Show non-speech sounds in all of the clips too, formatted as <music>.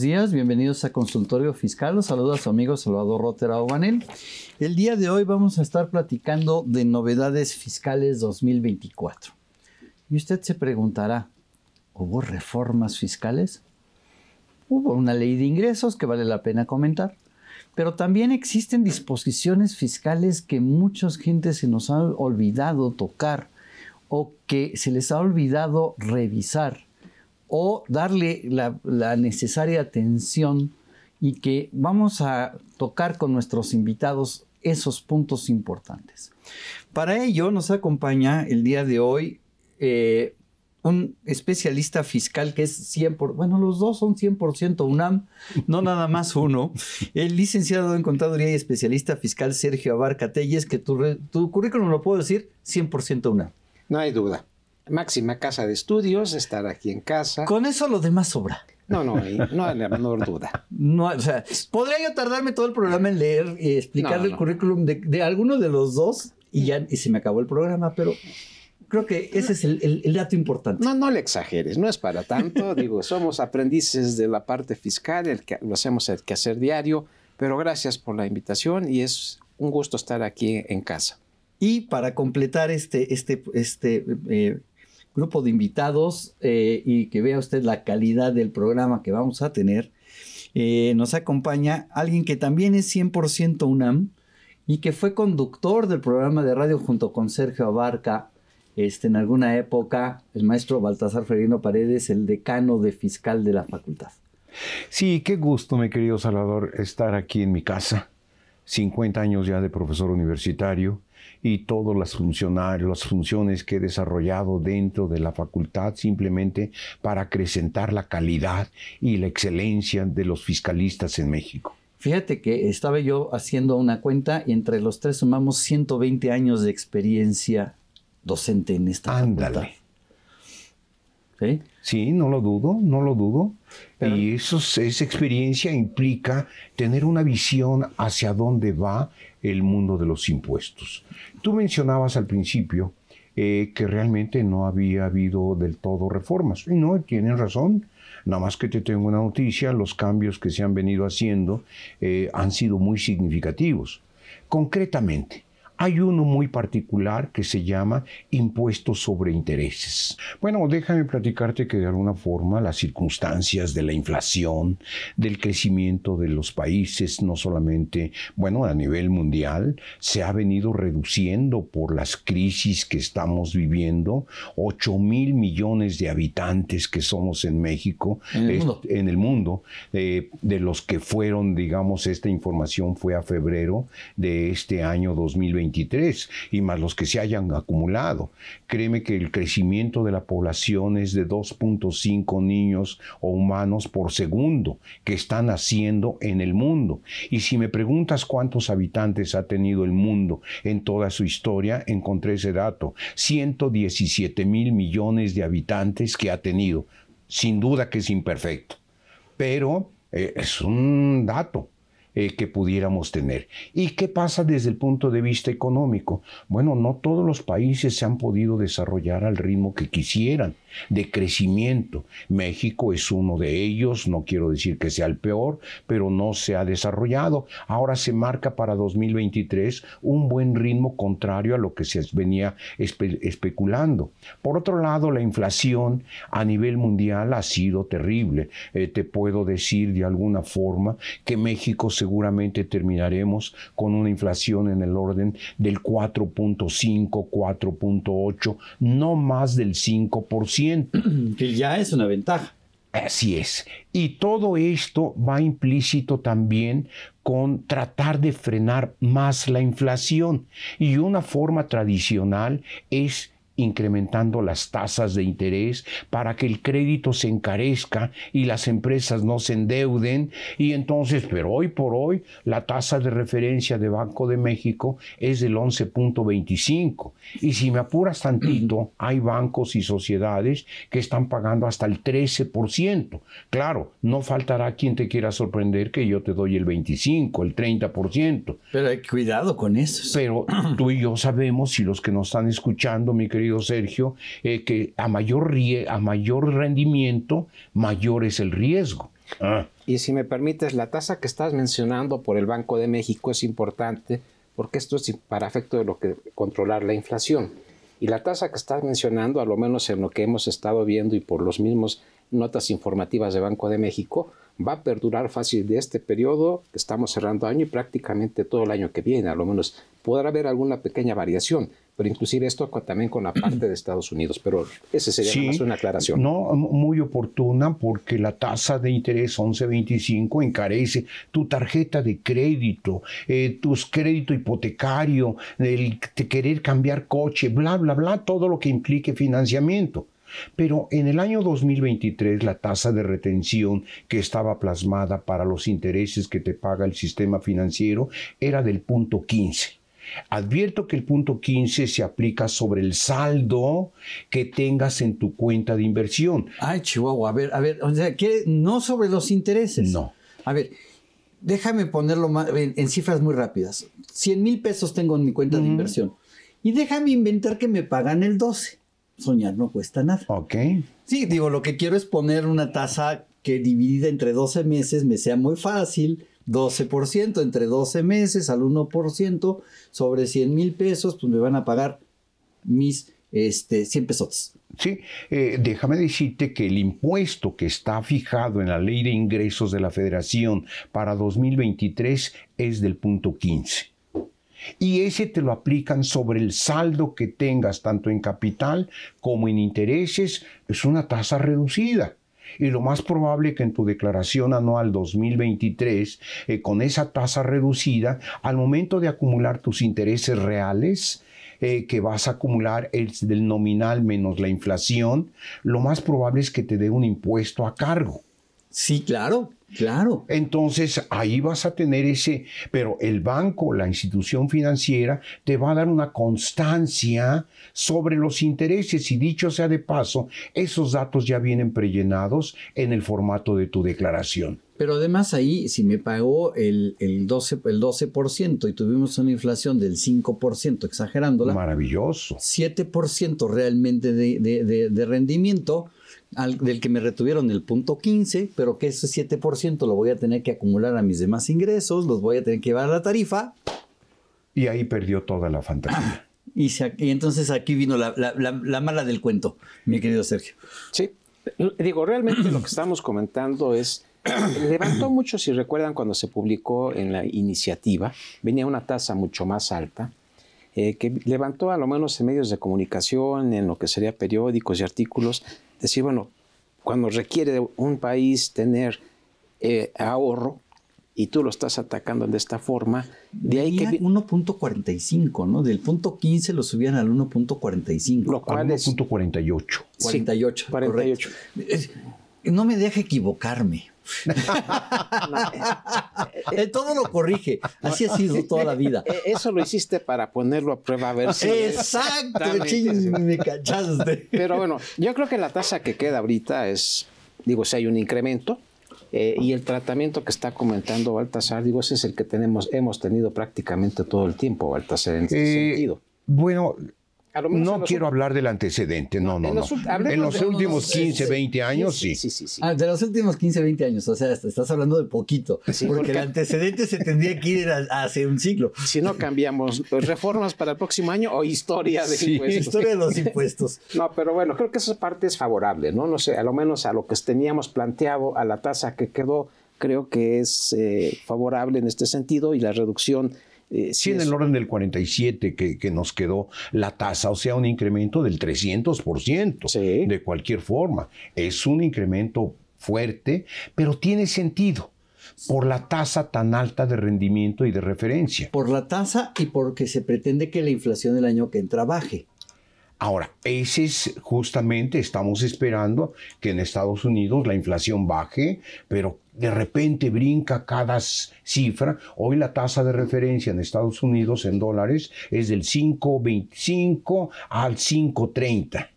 días, bienvenidos a Consultorio Fiscal. Los a su amigo Salvador Rotera Obanel. El día de hoy vamos a estar platicando de novedades fiscales 2024. Y usted se preguntará, ¿hubo reformas fiscales? Hubo una ley de ingresos que vale la pena comentar, pero también existen disposiciones fiscales que mucha gente se nos ha olvidado tocar o que se les ha olvidado revisar o darle la, necesaria atención y que vamos a tocar con nuestros invitados esos puntos importantes. Para ello nos acompaña el día de hoy eh, un especialista fiscal que es 100%, bueno, los dos son 100% UNAM, no nada más uno, el licenciado en Contaduría y especialista fiscal Sergio Abarca que tu, tu currículum lo puedo decir 100% UNAM. No hay duda máxima casa de estudios, estar aquí en casa. Con eso lo demás sobra. No, no, no hay la menor duda. podría yo tardarme todo el programa en leer y explicar el currículum de, alguno de los dos y ya y se me acabó el programa, pero creo que ese es el, dato importante. No, no le exageres, no es para tanto. <laughs> Digo, somos aprendices de la parte fiscal, lo hacemos el quehacer diario, pero gracias por la invitación y es un gusto estar aquí en casa. Y para completar este, este, este eh, grupo de invitados eh, y que vea usted la calidad del programa que vamos a tener. Eh, nos acompaña alguien que también es 100% UNAM y que fue conductor del programa de radio junto con Sergio Abarca este, en alguna época, el maestro Baltasar Ferino Paredes, el decano de fiscal de la facultad. Sí, qué gusto, mi querido Salvador, estar aquí en mi casa. 50 años ya de profesor universitario, y todas las, las funciones que he desarrollado dentro de la facultad simplemente para acrecentar la calidad y la excelencia de los fiscalistas en México. Fíjate que estaba yo haciendo una cuenta y entre los tres sumamos 120 años de experiencia docente en esta Ándale. ¿Sí? ¿Sí? no lo dudo, no lo dudo. y eso, esa experiencia implica tener una visión hacia dónde va el mundo de los impuestos. Tú mencionabas al principio eh, que realmente no había habido del todo reformas. Y no, tienen razón. Nada más que te tengo una noticia, los cambios que se han venido haciendo eh, han sido muy significativos. Concretamente, hay uno muy particular que se llama impuestos sobre intereses. Bueno, déjame platicarte que de alguna forma las circunstancias de la inflación, del crecimiento de los países, no solamente, bueno, a nivel mundial, se ha venido reduciendo por las crisis que estamos viviendo. 8 mil millones de habitantes que somos en México, en el mundo, eh, de los que fueron, digamos, esta información fue a febrero de este año 2020 y más los que se hayan acumulado. Créeme que el crecimiento de la población es de 2.5 niños o humanos por segundo que están naciendo en el mundo. Y si me preguntas cuántos habitantes ha tenido el mundo en toda su historia, encontré ese dato, 117 mil millones de habitantes que ha tenido. Sin duda que es imperfecto, pero eh, es un dato eh, que pudiéramos tener. ¿Y qué pasa desde el punto de vista económico? Bueno, no todos los países se han podido desarrollar al ritmo que quisieran de crecimiento. México es uno de ellos, no quiero decir que sea el peor, pero no se ha desarrollado. Ahora se marca para 2023 un buen ritmo contrario a lo que se venía especulando. Por otro lado, la inflación a nivel mundial ha sido terrible. Eh, te puedo decir de alguna forma que México seguramente terminaremos con una inflación en el orden del 4.5, 4.8, no más del 5%. <clears throat> Que ya es una ventaja. Así es. Y todo esto va implícito también con tratar de frenar más la inflación. Y una forma tradicional es incrementando las tasas de interés para que el crédito se encarezca y las empresas no se endeuden. Y entonces, pero hoy por hoy, la tasa de referencia de Banco de México es del 11.25. Y si me apuras tantito, hay bancos y sociedades que están pagando hasta el 13%. Claro, no faltará quien te quiera sorprender que yo te doy el 25, el 30%. Pero hay cuidado con eso. Pero tú y yo sabemos, y los que nos están escuchando, mi querido Sergio, eh, que a mayor, a mayor rendimiento, mayor es el riesgo. Ah. Y si me permites, la tasa que estás mencionando por el Banco de México es importante porque esto es para efecto de lo que controlar la inflación. Y la tasa que estás mencionando, a lo menos en lo que hemos estado viendo y por los mismos notas informativas de Banco de México, va a perdurar fácil de este periodo que estamos cerrando año y prácticamente todo el año que viene, a lo menos podrá haber alguna pequeña variación, pero inclusive esto también con la parte de Estados Unidos, pero esa sería más una aclaración. No, muy oportuna porque la tasa de interés 11.25 encarece tu tarjeta de crédito, tu eh, tus crédito hipotecario, el querer cambiar coche, bla, bla, bla, todo lo que implique financiamiento. Pero en el año 2023 la tasa de retención que estaba plasmada para los intereses que te paga el sistema financiero era del punto 15. Advierto que el punto 15 se aplica sobre el saldo que tengas en tu cuenta de inversión. Ay, Chihuahua, a ver, a ver, o sea, no sobre los intereses. No. A ver, déjame ponerlo en, cifras muy rápidas. 100 mil pesos tengo en mi cuenta de inversión. Y déjame inventar que me pagan el 12 soñar no cuesta nada. Ok. Sí, digo, lo que quiero es poner una tasa que dividida entre 12 meses me sea muy fácil. 12% entre 12 meses al 1% sobre 100 mil pesos, pues me van a pagar mis este, 100 pesos. Sí, eh, déjame decirte que el impuesto que está fijado en la ley de ingresos de la federación para 2023 es del punto 15 y ese te lo aplican sobre el saldo que tengas tanto en capital como en intereses, es una tasa reducida. Y lo más probable que en tu declaración anual 2023, eh, con esa tasa reducida, al momento de acumular tus intereses reales, eh, que vas a acumular el del nominal menos la inflación, lo más probable es que te dé un impuesto a cargo. Sí, claro, Claro. Entonces ahí vas a tener ese, pero el banco, la institución financiera, te va a dar una constancia sobre los intereses y dicho sea de paso, esos datos ya vienen prellenados en el formato de tu declaración. Pero además ahí, si me pagó el, 12%, el y tuvimos una inflación del 5%, exagerándola. Maravilloso. 7% realmente de rendimiento del que me retuvieron el punto 15, pero que ese 7% lo voy a tener que acumular a mis demás ingresos, los voy a tener que llevar a la tarifa. Y ahí perdió toda la fantasía. Ah, y, entonces aquí vino la, mala del cuento, mi querido Sergio. Sí, digo, realmente lo que estamos comentando es <clears throat> levantó mucho, si recuerdan, cuando se publicó en la iniciativa, venía una tasa mucho más alta, eh, que levantó a lo menos en medios de comunicación, en lo que sería periódicos y artículos, decir, bueno, cuando requiere un país tener eh, ahorro, y tú lo estás atacando de esta forma. De ahí que 1.45, ¿no? Del punto 15 lo subían al 1.45. Lo es 1.48. 48. 48. No me deje equivocarme. Eh, todo lo corrige. Así ha sido toda la vida. Eh, eso lo hiciste para ponerlo a prueba a ver si. Exacto, me cachaste. Pero bueno, yo creo que la tasa que queda ahorita es, digo, si hay un incremento. Eh, y el tratamiento que está comentando Baltasar, digo, ese es el que tenemos, hemos tenido prácticamente todo el tiempo, Baltasar, en ese sentido. Bueno, no quiero hablar del antecedente, no, no, no. En los, últimos 15, 20 años, sí. sí, ah, de los últimos 15, 20 años, o sea, estás hablando de poquito, porque, el antecedente se tendría que ir hace un siglo. Si no cambiamos pues, reformas para el próximo año o historia de impuestos. Historia de los impuestos. no, pero bueno, creo que esa parte es favorable, ¿no? No sé, a lo menos a lo que teníamos planteado, a la tasa que quedó creo que es eh, favorable en este sentido y la reducción si eh, sí, en el orden del 47 que, nos quedó la tasa, o sea, un incremento del 300% de cualquier forma. Es un incremento fuerte, pero tiene sentido por la tasa tan alta de rendimiento y de referencia. Por la tasa y porque se pretende que la inflación del año que entra baje. Ahora, ese es justamente, estamos esperando que en Estados Unidos la inflación baje, pero de repente brinca cada cifra. Hoy la tasa de referencia en Estados Unidos en dólares es del 5.25 al 5.30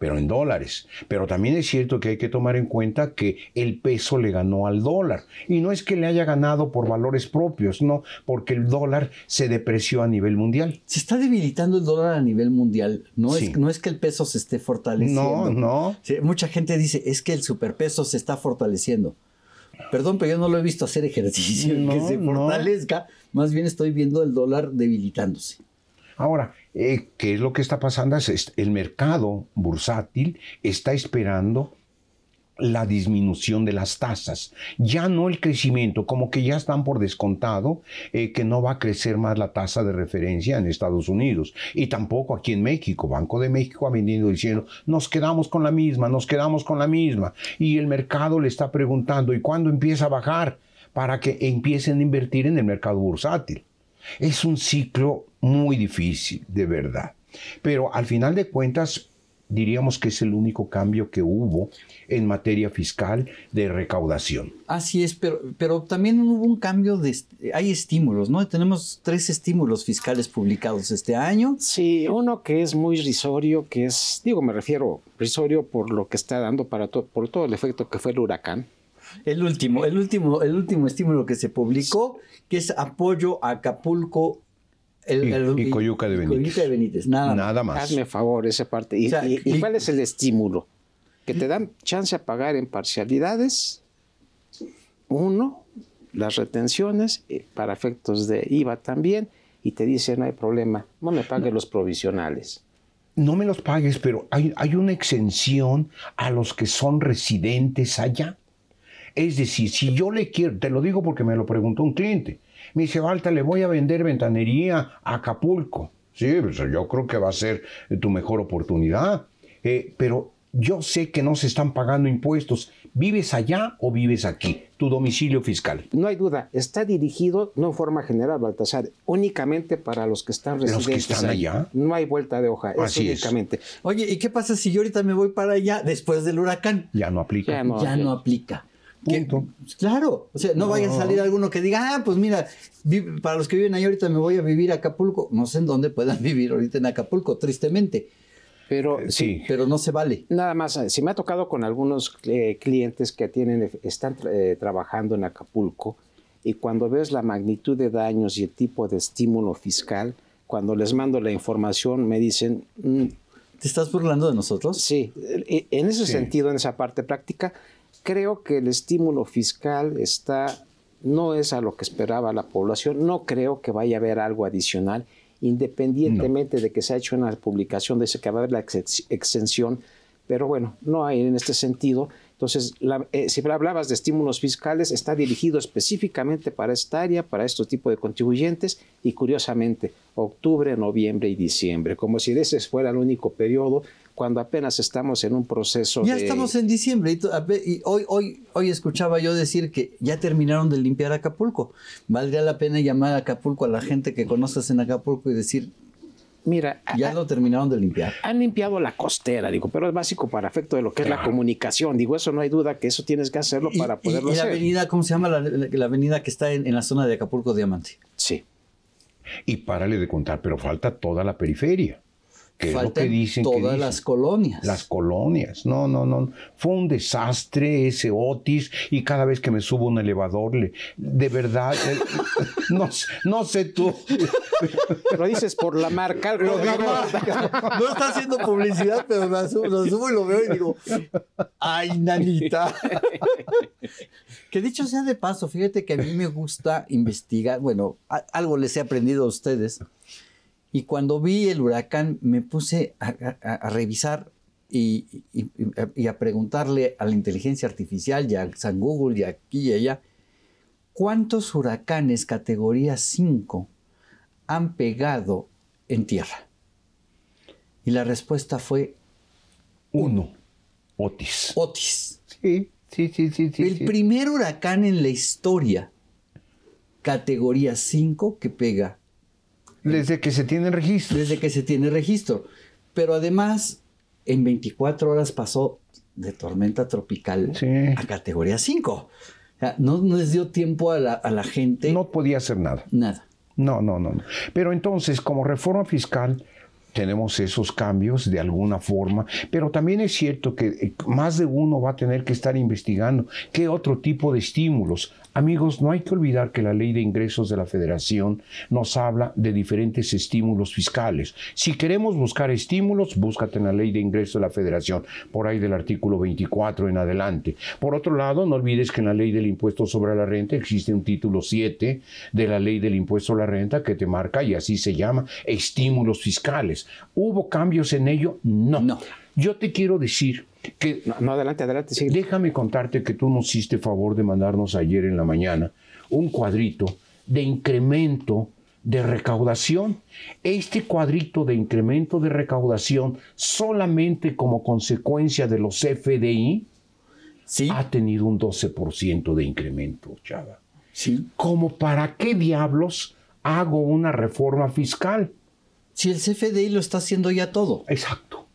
pero en dólares. Pero también es cierto que hay que tomar en cuenta que el peso le ganó al dólar. Y no es que le haya ganado por valores propios, no, porque el dólar se depreció a nivel mundial. Se está debilitando el dólar a nivel mundial. No, es, no es que el peso se esté fortaleciendo. No, no. mucha gente dice, es que el superpeso se está fortaleciendo. Perdón, pero yo no lo he visto hacer ejercicio que se fortalezca. Más bien estoy viendo el dólar debilitándose. Ahora, eh, ¿qué es lo que está pasando? Es el mercado bursátil está esperando la disminución de las tasas, ya no el crecimiento, como que ya están por descontado eh, que no va a crecer más la tasa de referencia en Estados Unidos y tampoco aquí en México. Banco de México ha venido diciendo, nos quedamos con la misma, nos quedamos con la misma y el mercado le está preguntando, ¿y cuándo empieza a bajar? Para que empiecen a invertir en el mercado bursátil. Es un ciclo muy difícil, de verdad. Pero al final de cuentas, diríamos que es el único cambio que hubo en materia fiscal de recaudación. Así es, pero, también hubo un cambio de... Hay estímulos, ¿no? Tenemos tres estímulos fiscales publicados este año. Sí, uno que es muy risorio, que es, digo, me refiero risorio por lo que está dando para por todo el efecto que fue el huracán. El último, el último, el último estímulo que se publicó, que es apoyo a Acapulco el, y, Coyuca de Benítez. nada, más. Hazme favor esa parte. Y, cuál es el estímulo? Que te dan chance a pagar en parcialidades, uno, las retenciones, eh, para efectos de IVA también, y te dicen, no hay problema, no me pagues los provisionales. No me los pagues, pero hay una exención a los que son residentes allá. Es decir, si yo le quiero, te lo digo porque me lo preguntó un cliente, me dice, Walter, le voy a vender ventanería a Acapulco. Sí, pues, yo creo que va a ser tu mejor oportunidad. Eh, pero yo sé que no se están pagando impuestos. ¿Vives allá o vives aquí? Tu domicilio fiscal. No hay duda, está dirigido no forma general, Baltasar, únicamente para los que están residentes. Los que están allá. No hay vuelta de hoja, únicamente. Oye, ¿y qué pasa si yo ahorita me voy para allá después del huracán? Ya no aplica. ya no aplica claro, o sea, no, vaya a salir alguno que diga, ah, pues mira, para los que viven ahí ahorita me voy a vivir a Acapulco. No sé en dónde puedan <laughs> vivir ahorita en Acapulco, tristemente. Pero, eh, sí. pero no se vale. Nada más, eh, si me ha tocado con algunos eh, clientes que tienen, están trabajando en Acapulco y cuando ves la magnitud de daños y el tipo de estímulo fiscal, cuando les mando la información me dicen... Mm, ¿Te estás burlando de nosotros? Sí, en ese sentido, en esa parte práctica, creo que el estímulo fiscal está, no es a lo que esperaba la población, no creo que vaya a haber algo adicional, independientemente de que se ha hecho una publicación de que va a haber la exención, pero bueno, no hay en este sentido. Entonces, eh, si hablabas de estímulos fiscales, está dirigido específicamente para esta área, para este tipo de contribuyentes, y curiosamente, octubre, noviembre y diciembre, como si ese fuera el único periodo cuando apenas estamos en un proceso ya estamos en diciembre y, hoy, hoy, hoy escuchaba yo decir que ya terminaron de limpiar Acapulco. ¿Valdría la pena llamar a Acapulco a la gente que conoces en Acapulco y decir, Mira, ya lo terminaron de limpiar. Han limpiado la costera, digo, pero es básico para efecto de lo que es la comunicación. Digo, eso no hay duda que eso tienes que hacerlo para poderlo hacer. y la avenida, ¿cómo se llama la, avenida que está en, en, la zona de Acapulco Diamante? Sí. Y párale de contar, pero falta toda la periferia. Todas las colonias. Las colonias. No, no, no. Fue un desastre ese Otis y cada vez que me subo un elevador, le, de verdad, <laughs> no, sé tú. Lo dices por la marca. no está haciendo publicidad, pero lo subo, y lo veo y digo, ay, nanita. Que dicho sea de paso, fíjate que a mí me gusta investigar, bueno, algo les he aprendido a ustedes y cuando vi el huracán me puse a, revisar y, a preguntarle a la inteligencia artificial ya a San Google y aquí y allá, ¿cuántos huracanes categoría 5 han pegado en tierra? Y la respuesta fue uno. Otis. Otis. Sí, sí, sí, sí. sí el primer huracán en la historia, categoría 5, que pega desde que se tiene registro. Desde que se tiene registro. Pero además, en 24 horas pasó de tormenta tropical a categoría 5. no, les dio tiempo a la, a la, gente. No podía hacer nada. Nada. no, no, no. Pero entonces, como reforma fiscal, tenemos esos cambios de alguna forma, pero también es cierto que eh, más de uno va a tener que estar investigando qué otro tipo de estímulos Amigos, no hay que olvidar que la ley de ingresos de la federación nos habla de diferentes estímulos fiscales. Si queremos buscar estímulos, búscate en la ley de ingresos de la federación, por ahí del artículo 24 en adelante. Por otro lado, no olvides que en la ley del impuesto sobre la renta existe un título 7 de la ley del impuesto a la renta que te marca y así se llama estímulos fiscales. ¿Hubo cambios en ello? No. no. Yo te quiero decir no, adelante, adelante. Déjame contarte que tú nos hiciste favor de mandarnos ayer en la mañana un cuadrito de incremento de recaudación. Este cuadrito de incremento de recaudación solamente como consecuencia de los FDI ¿Sí? ha tenido un 12% de incremento, Chava. ¿Sí? ¿Como para qué diablos hago una reforma fiscal? Si el CFDI lo está haciendo ya todo. Exacto.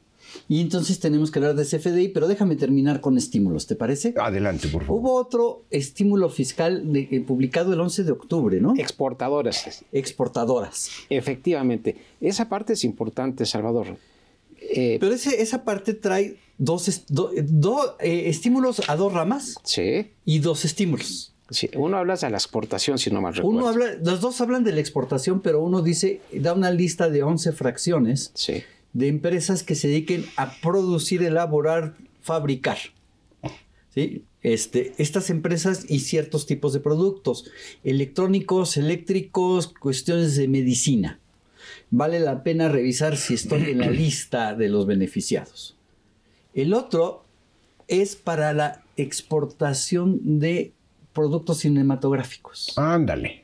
Y entonces tenemos que hablar de CFDI, pero déjame terminar con estímulos, ¿te parece? Adelante, por favor. Hubo otro estímulo fiscal eh, publicado el 11 de octubre, ¿no? Exportadoras. Exportadoras. Efectivamente. Esa parte es importante, Salvador. Eh, pero ese, esa parte trae dos, eh, estímulos a dos ramas. Sí. Y dos estímulos. Sí, uno habla de la exportación, si no mal recuerdo. Uno habla, los dos hablan de la exportación, pero uno dice, da una lista de 11 fracciones. Sí de empresas que se dediquen a producir, elaborar, fabricar. ¿Sí? Este, estas empresas y ciertos tipos de productos, electrónicos, eléctricos, cuestiones de medicina. Vale la pena revisar si estoy en la lista de los beneficiados. El otro es para la exportación de productos cinematográficos. Ándale.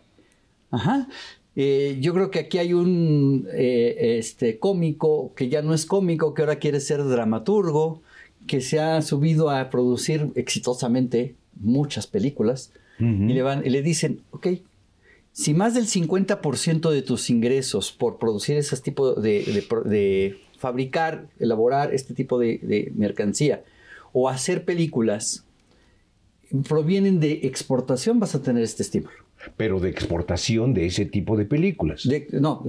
Ajá. Eh, yo creo que aquí hay un eh, este, cómico que ya no es cómico, que ahora quiere ser dramaturgo, que se ha subido a producir exitosamente muchas películas y, le van, y le dicen, ok, si más del 50% de tus ingresos por producir ese tipo de, fabricar, elaborar este tipo de mercancía o hacer películas provienen de exportación, vas a tener este estímulo pero de exportación de ese tipo de películas. no,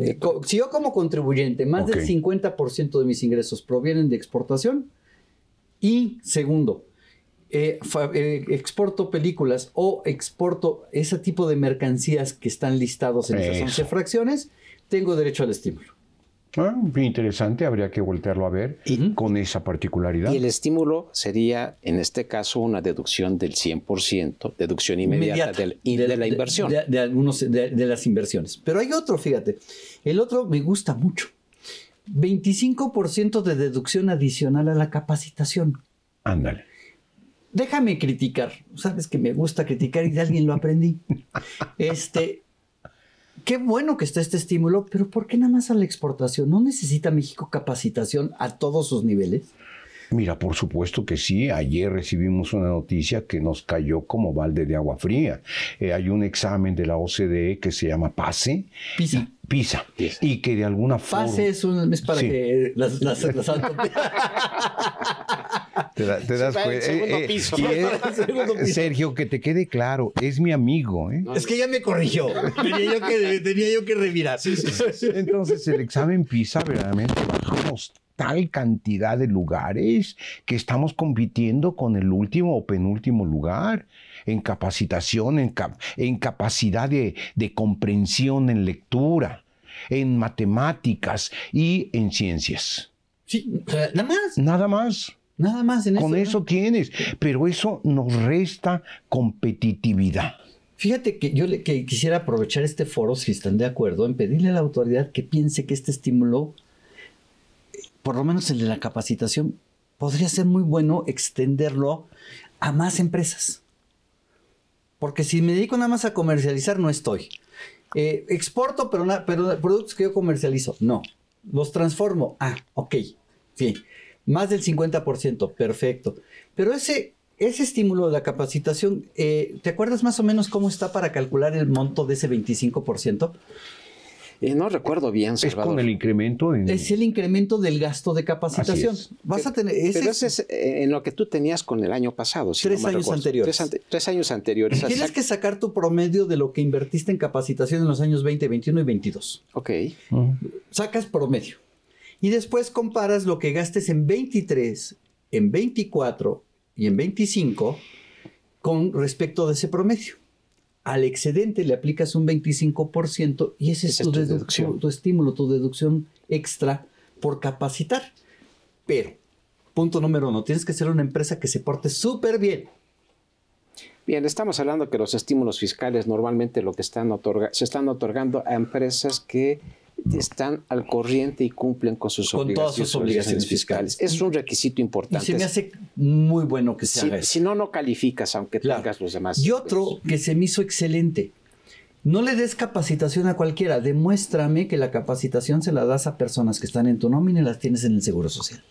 si yo como contribuyente, más del 50% de mis ingresos provienen de exportación y segundo, eh, eh, exporto películas o exporto ese tipo de mercancías que están listados en esas 11 fracciones, tengo derecho al estímulo. Ah, interesante, habría que voltearlo a ver y, con esa particularidad. Y el estímulo sería, en este caso, una deducción del 100%, deducción inmediata, de, la inversión. De, algunos, de las inversiones. Pero hay otro, fíjate, el otro me gusta mucho. 25% de deducción adicional a la capacitación. Ándale déjame criticar. Sabes que me gusta criticar y de alguien lo aprendí. <laughs> Este, qué bueno que está este estímulo, pero ¿por qué nada más a la exportación? ¿No necesita México capacitación a todos sus niveles? Mira, por supuesto que sí. Ayer recibimos una noticia que nos cayó como balde de agua fría. Eh, hay un examen de la OCDE que se llama PASE. PISA pisa, y que de alguna forma... es un para que las, las, <laughs> Te, das cuenta. Eh, eh, <laughs> Sergio, que te quede claro, es mi amigo. ¿eh? es que ya me corrigió. tenía, yo que, revirar. Entonces, el examen PISA verdaderamente bajamos tal cantidad de lugares que estamos compitiendo con el último o penúltimo lugar en capacitación, en, en capacidad de comprensión, en lectura en matemáticas y en ciencias. Sí, nada más. Nada más. Nada más Con eso, tienes, pero eso nos resta competitividad. Fíjate que yo le, quisiera aprovechar este foro, si están de acuerdo, en pedirle a la autoridad que piense que este estímulo, por lo menos el de la capacitación, podría ser muy bueno extenderlo a más empresas. Porque si me dedico nada más a comercializar, no estoy. Eh, exporto, pero, pero productos que yo comercializo. No, los transformo. Ah, ok, sí. Más del 50%, perfecto. Pero ese, ese estímulo de la capacitación, eh, ¿te acuerdas más o menos cómo está para calcular el monto de ese 25%? Eh, no recuerdo bien. Salvador. Es con el incremento. Es el incremento del gasto de capacitación. Vas a tener. Ese... es eh, en lo que tú tenías con el año pasado. Si tres, años anteriores. Tres, años anteriores. Tienes que sacar tu promedio de lo que invertiste en capacitación en los años 20, 21 y 22. Ok. Sacas promedio. Y después comparas lo que gastes en 23, en 24 y en 25 con respecto de ese promedio al excedente le aplicas un 25% y ese es, tu, deducción. Tu, estímulo, tu deducción extra por capacitar. Pero, punto número uno, tienes que ser una empresa que se porte súper bien. Bien, estamos hablando que los estímulos fiscales normalmente lo que están se están otorgando a empresas que están al corriente y cumplen con sus, con obligaciones, todas sus obligaciones fiscales. Es un requisito importante. Y se me hace muy bueno que se si, Si no, no calificas, aunque tengas los demás. Y otro pues, que se me hizo excelente. No le des capacitación a cualquiera. Demuéstrame que la capacitación se la das a personas que están en tu nómina y las tienes en el Seguro Social.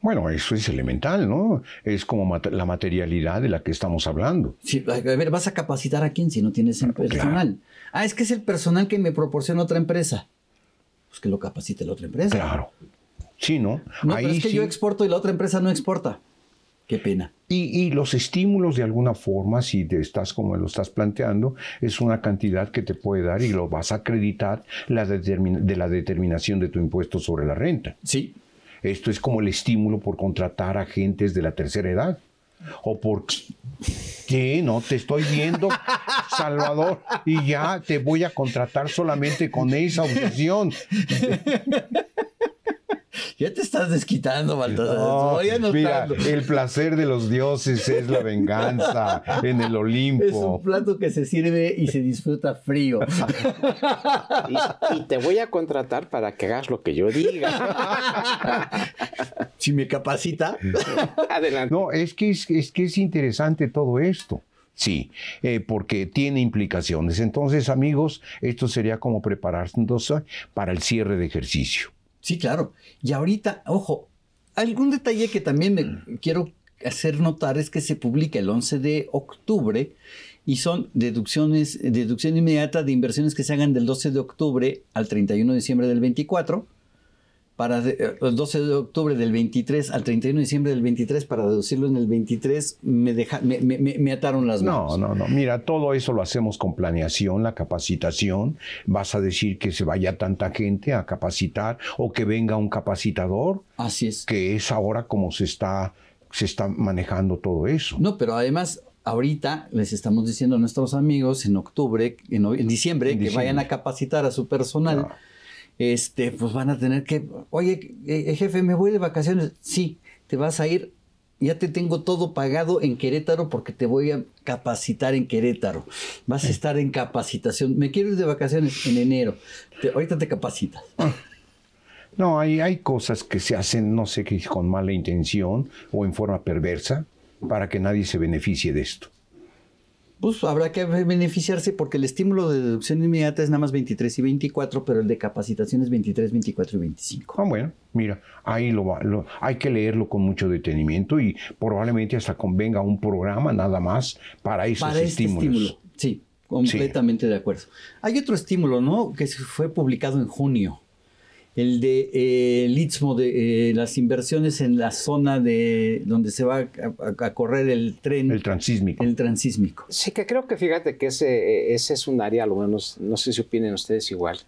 Bueno, eso es elemental, ¿no? Es como la materialidad de la que estamos hablando. Sí, a ver, vas a capacitar a quién si no tienes el ah, personal. Ah, es que es el personal que me proporciona otra empresa. Pues que lo capacite la otra empresa. Claro. Sí, ¿no? es que yo exporto y la otra empresa no exporta. Qué pena. Y, y, los estímulos de alguna forma, si te estás como lo estás planteando, es una cantidad que te puede dar y lo vas a acreditar de la determinación de tu impuesto sobre la renta. Sí, esto es como el estímulo por contratar agentes de la tercera edad. O por qué no te estoy viendo, <laughs> Salvador, y ya te voy a contratar solamente con esa obsesión. <laughs> <laughs> Ya te estás desquitando, Baltasar. mira, el placer de los dioses es la venganza <laughs> en el Olimpo. Es un plato que se sirve y se disfruta frío. y, te voy a contratar para que hagas lo que yo diga. <laughs> si me capacita. Adelante. No, es que es, que es interesante todo esto. Sí, eh, porque tiene implicaciones. Entonces, amigos, esto sería como prepararnos para el cierre de ejercicio. Sí, claro. Y ahorita, ojo, algún detalle que también me mm. quiero hacer notar es que se publica el 11 de octubre y son deducciones, deducción inmediata de inversiones que se hagan del 12 de octubre al 31 de diciembre del 24 para el eh, 12 de octubre del 23 al 31 de diciembre del 23 para deducirlo en el 23 me, deja, me, ataron las manos. No, no, no. Mira, todo eso lo hacemos con planeación, la capacitación. Vas a decir que se vaya tanta gente a capacitar o que venga un capacitador. Así es. Que es ahora como se está, se está manejando todo eso. No, pero además... Ahorita les estamos diciendo a nuestros amigos en octubre, en, diciembre, que vayan a capacitar a su personal este, pues van a tener que, oye, eh, eh, jefe, me voy de vacaciones. Sí, te vas a ir ya te tengo todo pagado en Querétaro porque te voy a capacitar en Querétaro. Vas a eh. estar en capacitación. Me quiero ir de vacaciones en enero. ahorita te capacitas. Ah. No, hay, hay cosas que se hacen, no sé qué, con mala intención o en forma perversa para que nadie se beneficie de esto pues habrá que beneficiarse porque el estímulo de deducción inmediata es nada más 23 y 24, pero el de capacitación es 23, 24 y 25. Ah, bueno, mira, ahí lo, hay que leerlo con mucho detenimiento y probablemente hasta convenga un programa nada más para esos este estímulos. estímulo, sí, completamente de acuerdo. Hay otro estímulo, ¿no? Que fue publicado en junio el de eh, el Istmo de eh, las inversiones en la zona de donde se va a, correr el tren. El transísmico. El Sí, que creo que fíjate que eh, ese, es un área, a lo menos, no sé si opinen ustedes igual,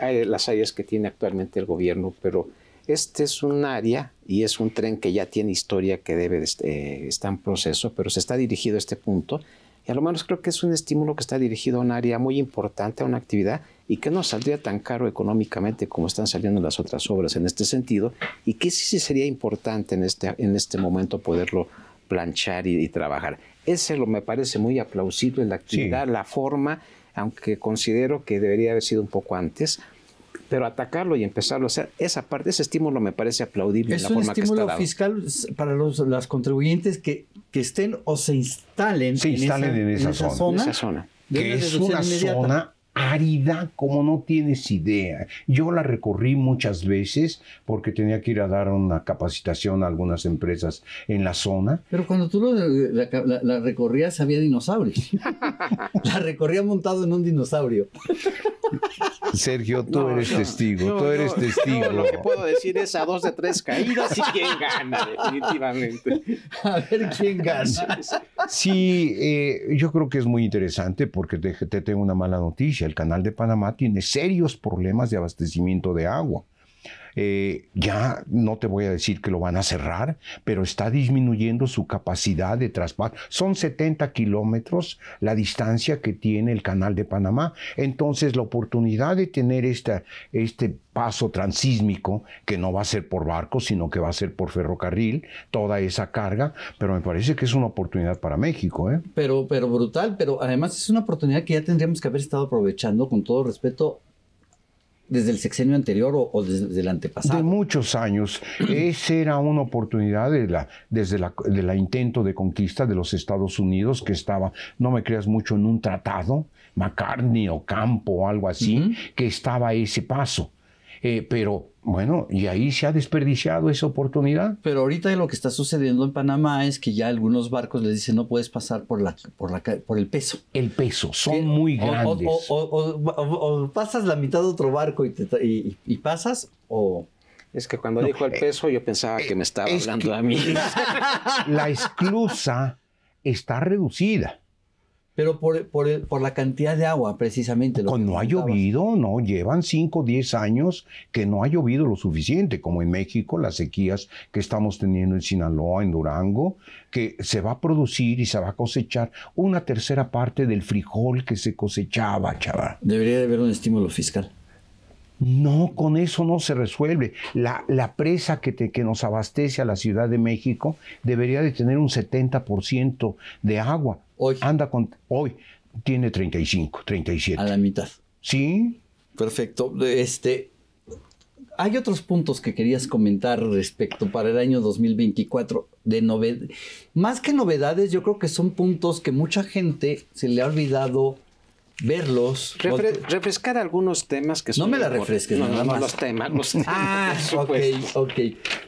hay, las áreas que tiene actualmente el gobierno, pero este es un área y es un tren que ya tiene historia, que debe de, está en proceso, pero se está dirigido a este punto. Y a lo menos creo que es un estímulo que está dirigido a un área muy importante, a una actividad y que no saldría tan caro económicamente como están saliendo las otras obras en este sentido y que sí, sería importante en este, en este momento poderlo planchar y, trabajar. Ese lo me parece muy aplausible, la actividad, la forma, aunque considero que debería haber sido un poco antes, pero atacarlo y empezarlo a hacer, esa parte, ese estímulo me parece aplaudible. la un forma estímulo que está fiscal para los las contribuyentes que, que estén o se instalen, en, esa, zona, En esa Que es una zona Arida, como no tienes idea. Yo la recorrí muchas veces porque tenía que ir a dar una capacitación a algunas empresas en la zona. Pero cuando tú la, la, recorrías había dinosaurios. <laughs> la recorría montado en un dinosaurio. Sergio, tú eres testigo, tú eres testigo. lo que puedo decir es a dos de tres caídas y quién gana, definitivamente. A ver quién gana. Sí, eh, yo creo que es muy interesante porque te, te tengo una mala noticia. El canal de Panamá tiene serios problemas de abastecimiento de agua. Eh, ya no te voy a decir que lo van a cerrar, pero está disminuyendo su capacidad de traspaso. Son 70 kilómetros la distancia que tiene el canal de Panamá. Entonces la oportunidad de tener este paso transísmico, que no va a ser por barco, sino que va a ser por ferrocarril, toda esa carga, pero me parece que es una oportunidad para México. ¿eh? Pero, pero brutal, pero además es una oportunidad que ya tendríamos que haber estado aprovechando con todo respeto desde el sexenio anterior o, desde, el antepasado? De muchos años. <clears throat> Esa era una oportunidad la, desde la, intento de conquista de los Estados Unidos que estaba, no me creas mucho, en un tratado, McCartney o Campo o algo así, que estaba ese paso. Eh, pero bueno, y ahí se ha desperdiciado esa oportunidad. Pero ahorita lo que está sucediendo en Panamá es que ya algunos barcos les dicen no puedes pasar por la por por el peso. El peso, son muy grandes. O, pasas la mitad de otro barco y, pasas o es que cuando dijo el eh, peso yo pensaba que me estaba hablando a mí. <laughs> la esclusa está reducida. Pero por, por, por, la cantidad de agua, precisamente. Pues, no ha llovido, no, llevan 5 10 años que no ha llovido lo suficiente, como en México, las sequías que estamos teniendo en Sinaloa, en Durango, que se va a producir y se va a cosechar una tercera parte del frijol que se cosechaba, chaval. Debería haber un estímulo fiscal. No, con eso no se resuelve. La, la presa que, que, nos abastece a la Ciudad de México debería de tener un 70% de agua. Hoy. Anda con, hoy tiene 35, 37. A la mitad. Sí. Perfecto. Este, hay otros puntos que querías comentar respecto para el año 2024 de Más que novedades, yo creo que son puntos que mucha gente se le ha olvidado verlos. refrescar algunos temas que son. No me la refresques, no, nada más. Los temas, los <laughs> Ah, ok, ok.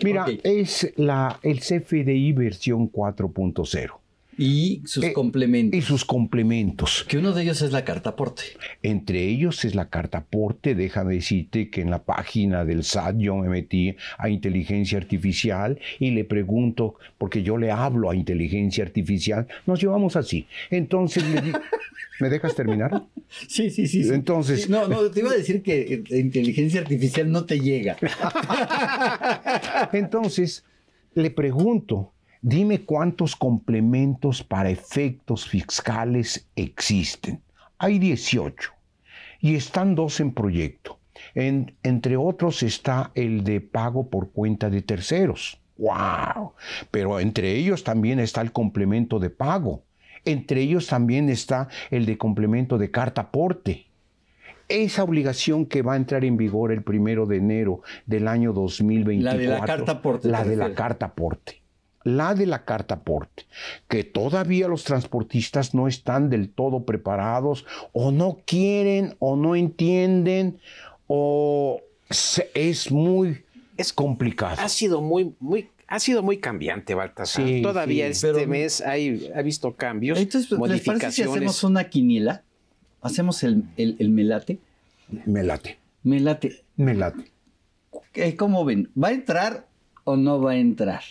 Mira, es la, el CFDI versión 4.0. Y sus eh, complementos. Y sus complementos. Que uno de ellos es la carta porte. Entre ellos es la carta aporte. Déjame decirte que en la página del SAT yo me metí a inteligencia artificial y le pregunto, porque yo le hablo a inteligencia artificial, nos llevamos así. Entonces le digo. <laughs> ¿Me dejas terminar? <laughs> Sí, sí, sí. Entonces. no, no, te iba a decir que inteligencia artificial no te llega. <laughs> Entonces, le pregunto, dime cuántos complementos para efectos fiscales existen. Hay 18 y están dos en proyecto. En, entre otros está el de pago por cuenta de terceros. ¡Wow! Pero entre ellos también está el complemento de pago entre ellos también está el de complemento de carta aporte. Esa obligación que va a entrar en vigor el primero de enero del año 2024. La de la carta aporte. La de la carta aporte la de la carta aporte, que todavía los transportistas no están del todo preparados o no quieren o no entienden o es muy es complicado. Ha sido muy muy ha sido muy cambiante, Baltasar. Sí, Todavía este mes hay, ha visto cambios. Entonces, modificaciones. ¿les si hacemos una quiniela? ¿Hacemos el, melate? Melate. Melate. Melate. Eh, ¿Cómo ven? ¿Va a entrar o no va a entrar?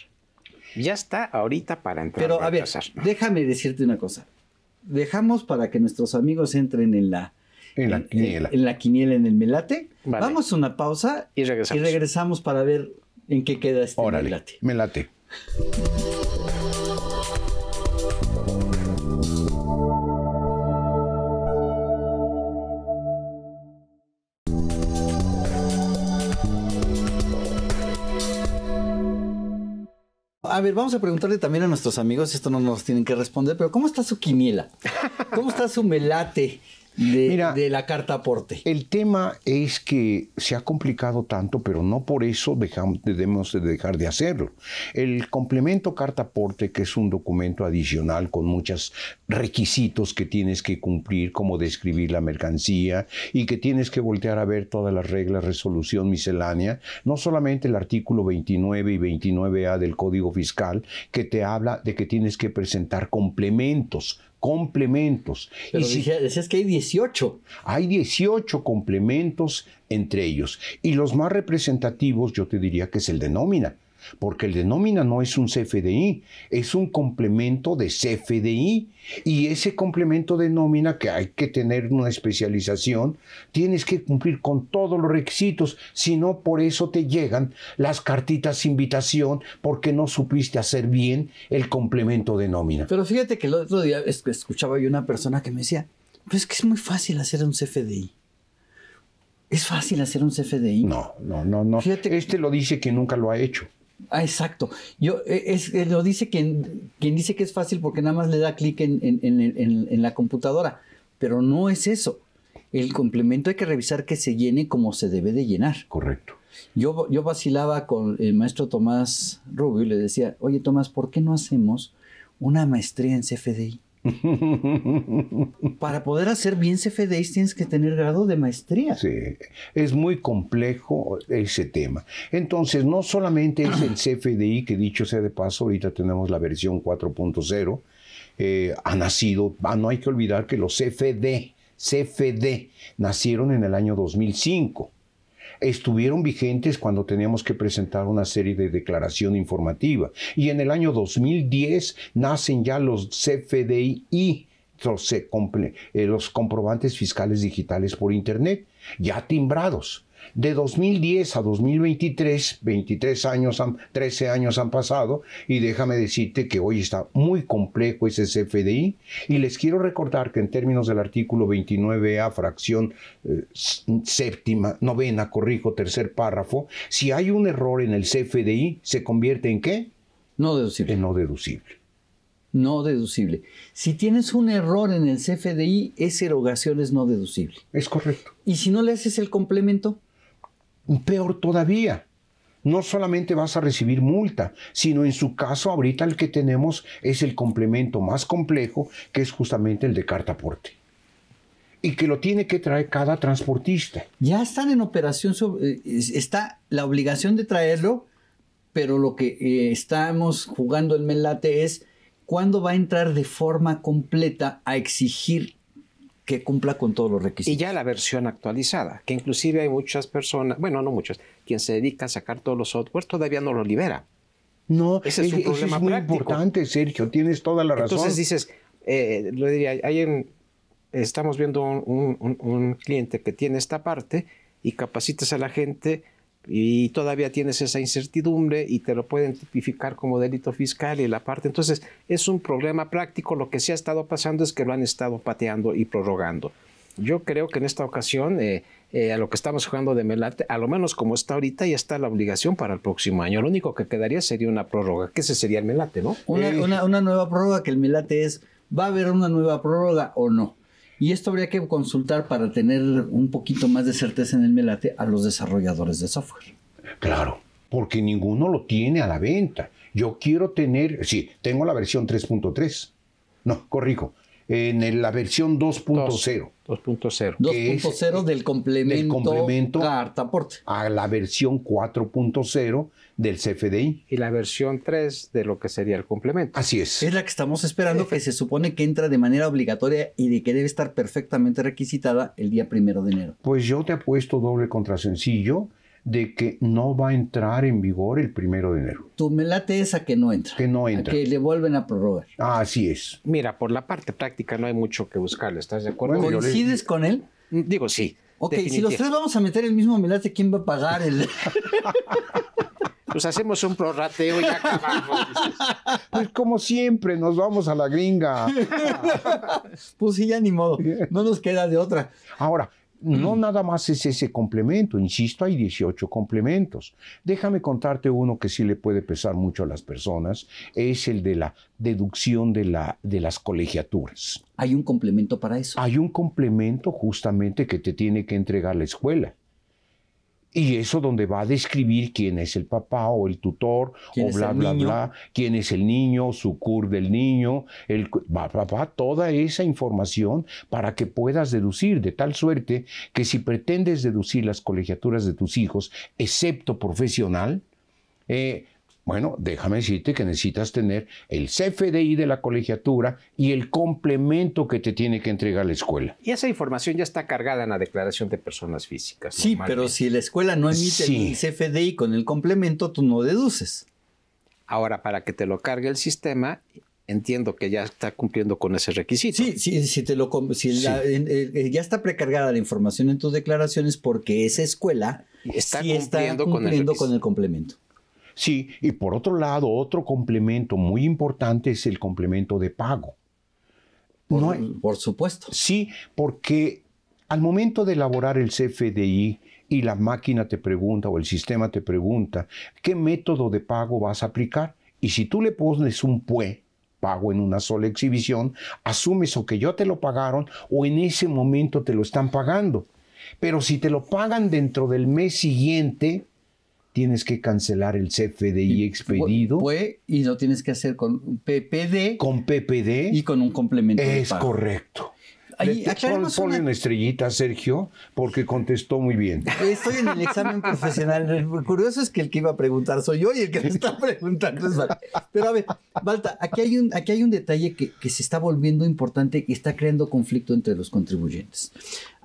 Ya está ahorita para entrar. Pero a ver, déjame decirte una cosa. Dejamos para que nuestros amigos entren en la, en la, quiniela. En, el melate. Vamos a una pausa y regresamos para ver en qué queda este melate? Melate. A ver, vamos a preguntarle también a nuestros amigos, esto no nos tienen que responder, pero ¿cómo está su quiniela? ¿Cómo está su melate? de, la carta aporte. El tema es que se ha complicado tanto, pero no por eso dejamos, debemos dejar de hacerlo. El complemento carta aporte, que es un documento adicional con muchos requisitos que tienes que cumplir, como describir la mercancía y que tienes que voltear a ver todas las reglas, resolución miscelánea, no solamente el artículo 29 y 29A del Código Fiscal, que te habla de que tienes que presentar complementos complementos. y decías que hay 18. Hay 18 complementos entre ellos. Y los más representativos, yo te diría que es el de nómina porque el de nómina no es un CFDI, es un complemento de CFDI. Y ese complemento de nómina, que hay que tener una especialización, tienes que cumplir con todos los requisitos, si no por eso te llegan las cartitas invitación, porque no supiste hacer bien el complemento de nómina. Pero fíjate que el otro día escuchaba yo una persona que me decía, pues es que es muy fácil hacer un CFDI. ¿Es fácil hacer un CFDI? No, no, no, no. Fíjate, este lo dice que nunca lo ha hecho. Ah, exacto. Yo, eh, es, eh, lo dice quien, quien dice que es fácil porque nada más le da clic en, en, en, en, la computadora, pero no es eso. El complemento hay que revisar que se llene como se debe de llenar. Correcto. Yo, yo vacilaba con el maestro Tomás Rubio y le decía, oye Tomás, ¿por qué no hacemos una maestría en CFDI? <laughs> Para poder hacer bien CFDI tienes que tener grado de maestría. Sí, es muy complejo ese tema. Entonces, no solamente es el CFDI, que dicho sea de paso, ahorita tenemos la versión 4.0, eh, ha nacido, ah, no hay que olvidar que los CFD, CFD nacieron en el año 2005 estuvieron vigentes cuando teníamos que presentar una serie de declaración informativa. Y en el año 2010 nacen ya los CFDI, eh, los comprobantes fiscales digitales por Internet, ya timbrados de 2010 a 2023, 23 años, 13 años han pasado y déjame decirte que hoy está muy complejo ese CFDI y les quiero recordar que en términos del artículo 29A, fracción eh, séptima, novena, corrijo, tercer párrafo, si hay un error en el CFDI, ¿se convierte en qué? No deducible. En no deducible. No deducible. Si tienes un error en el CFDI, esa erogación es no deducible. Es correcto. ¿Y si no le haces el complemento? Peor todavía, no solamente vas a recibir multa, sino en su caso ahorita el que tenemos es el complemento más complejo, que es justamente el de carta Y que lo tiene que traer cada transportista. Ya están en operación, eh, está la obligación de traerlo, pero lo que eh, estamos jugando el melate es cuándo va a entrar de forma completa a exigir que cumpla con todos los requisitos. Y ya la versión actualizada, que inclusive hay muchas personas, bueno, no muchas, quien se dedica a sacar todos los software todavía no lo libera. No, ese es, un problema muy importante, Sergio, tienes toda la razón. Entonces dices, eh, lo diría, hay estamos viendo un, un, cliente que tiene esta parte y capacitas a la gente y todavía tienes esa incertidumbre y te lo pueden tipificar como delito fiscal y la parte. Entonces, es un problema práctico. Lo que sí ha estado pasando es que lo han estado pateando y prorrogando. Yo creo que en esta ocasión, eh, eh, a lo que estamos jugando de Melate, a lo menos como está ahorita, ya está la obligación para el próximo año. Lo único que quedaría sería una prórroga, que ese sería el Melate, ¿no? una eh. nueva prórroga que el Melate es, ¿va a haber una nueva prórroga o no? Y esto habría que consultar para tener un poquito más de certeza en el melate a los desarrolladores de software. Claro, porque ninguno lo tiene a la venta. Yo quiero tener, sí, tengo la versión 3.3. No, corrijo, en la versión 2.0. 2.0. 2.0 del complemento, del complemento carta A la versión 4.0 del CFDI. Y la versión 3 de lo que sería el complemento. Así es. Es la que estamos esperando eh, que se supone que entra de manera obligatoria y de que debe estar perfectamente requisitada el día primero de enero. Pues yo te apuesto doble contra sencillo de que no va a entrar en vigor el primero de enero. Tu melate es a que no entra. Que no entra. que le vuelven a prorrogar. Ah, así es. Mira, por la parte práctica no hay mucho que buscarle, ¿estás de acuerdo? ¿Coincides con él? Mm, digo, sí. Ok, si los tres vamos a meter el mismo melate, ¿quién va a pagar el...? <laughs> pues hacemos un prorrateo y acabamos. <laughs> Pues como siempre, nos vamos a la gringa. <laughs> pues sí, ya ni modo, no nos queda de otra. Ahora, no mm. nada más es ese complemento, insisto, hay 18 complementos. Déjame contarte uno que sí le puede pesar mucho a las personas, es el de la deducción de, de las colegiaturas. ¿Hay un complemento para eso? Hay un complemento justamente que te tiene que entregar la escuela y eso donde va a describir quién es el papá o el tutor o bla, bla, bla, quién es el niño, su cur del niño, el, va, toda esa información para que puedas deducir de tal suerte que si pretendes deducir las colegiaturas de tus hijos, excepto profesional, eh, bueno, déjame decirte que necesitas tener el CFDI de la colegiatura y el complemento que te tiene que entregar la escuela. Y esa información ya está cargada en la declaración de personas físicas. Sí, pero si la escuela no emite el CFDI con el complemento, tú no deduces. Ahora, para que te lo cargue el sistema, entiendo que ya está cumpliendo con ese requisito. Sí, sí, si te lo, eh, eh, ya está precargada la información en tus declaraciones porque esa escuela está, sí cumpliendo, está cumpliendo, con el complemento. Sí, y por otro lado, otro complemento muy importante es el complemento de pago. Por, supuesto. Sí, porque al momento de elaborar el CFDI y la máquina te pregunta o el sistema te pregunta qué método de pago vas a aplicar, y si tú le pones un PUE, pago en una sola exhibición, asumes o que yo te lo pagaron o en ese momento te lo están pagando. Pero si te lo pagan dentro del mes siguiente, tienes que cancelar el CFDI expedido. Fue, y lo tienes que hacer con PPD. Con PPD. Y con un complemento. Es correcto. ponle una... estrellita, Sergio, porque contestó muy bien. Estoy en el examen profesional. Lo curioso es que el que iba a preguntar soy yo y el que me está preguntando es Pero a ver, Valta, aquí hay un, aquí hay un detalle que, que se está volviendo importante y está creando conflicto entre los contribuyentes.